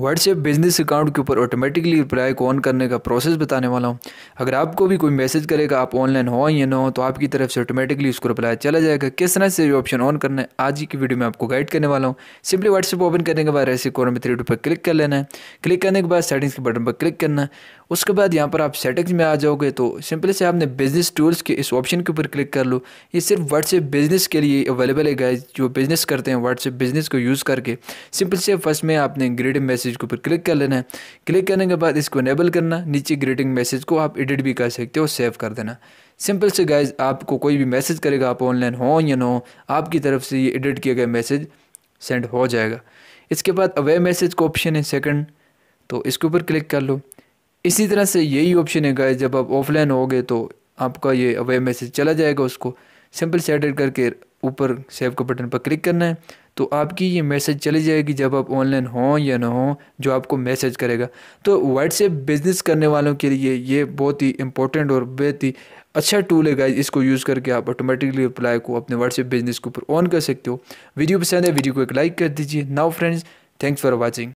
WhatsApp business account के ऊपर automatically reply को ऑन करने का प्रोसेस बताने वाला हूँ अगर आपको भी कोई मैसेज करेगा आप ऑनलाइन हो या ना हो तो आपकी तरफ से ऑटोमेटिकली उसको रिप्लाई चला जाएगा किस तरह से ये ऑप्शन ऑन करना है आज की वीडियो में आपको गाइड करने वाला हूँ सिंपली व्हाट्सएप ओपन करने के बाद ऐसे कोर में थ्री पर क्लिक कर लेना है क्लिक करने के बाद सेटिंग्स के बटन पर क्लिक करना है उसके बाद यहाँ पर आप सेटिंग्स में आ जाओगे तो सिंपली से आपने बिजनेस टूल्स के इस ऑप्शन के ऊपर क्लिक कर लो ये सिर्फ व्हाट्सएप बिजनेस के लिए अवेलेबल है गाइज जो बिजनेस करते हैं व्हाट्सएप बिजनेस को यूज़ करके सिंपल से फर्स्ट में आपने ग्रेड मैसेज मैसेज के ऊपर क्लिक कर लेना है क्लिक करने के बाद इसको इनेबल करना नीचे ग्रीटिंग मैसेज को आप एडिट भी कर सकते हो सेव कर देना सिंपल से गाइज आपको कोई भी मैसेज करेगा आप ऑनलाइन हो या ना हो आपकी तरफ से ये एडिट किया गया मैसेज सेंड हो जाएगा इसके बाद अवे मैसेज का ऑप्शन है सेकंड तो इसके ऊपर क्लिक कर लो इसी तरह से यही ऑप्शन है गाइज जब आप ऑफलाइन होगे तो आपका ये अवे मैसेज चला जाएगा उसको सिंपल से एडिट करके ऊपर सेव का बटन पर क्लिक करना है तो आपकी ये मैसेज चली जाएगी जब आप ऑनलाइन हों या ना हों जो आपको मैसेज करेगा तो व्हाट्सएप बिज़नेस करने वालों के लिए ये बहुत ही इंपॉर्टेंट और बहुत ही अच्छा टूल है गाइज इसको यूज़ करके आप ऑटोमेटिकली अप्लाई को अपने व्हाट्सएप बिजनेस के ऊपर ऑन कर सकते हो वीडियो पसंद है वीडियो को एक लाइक कर दीजिए now friends thanks for watching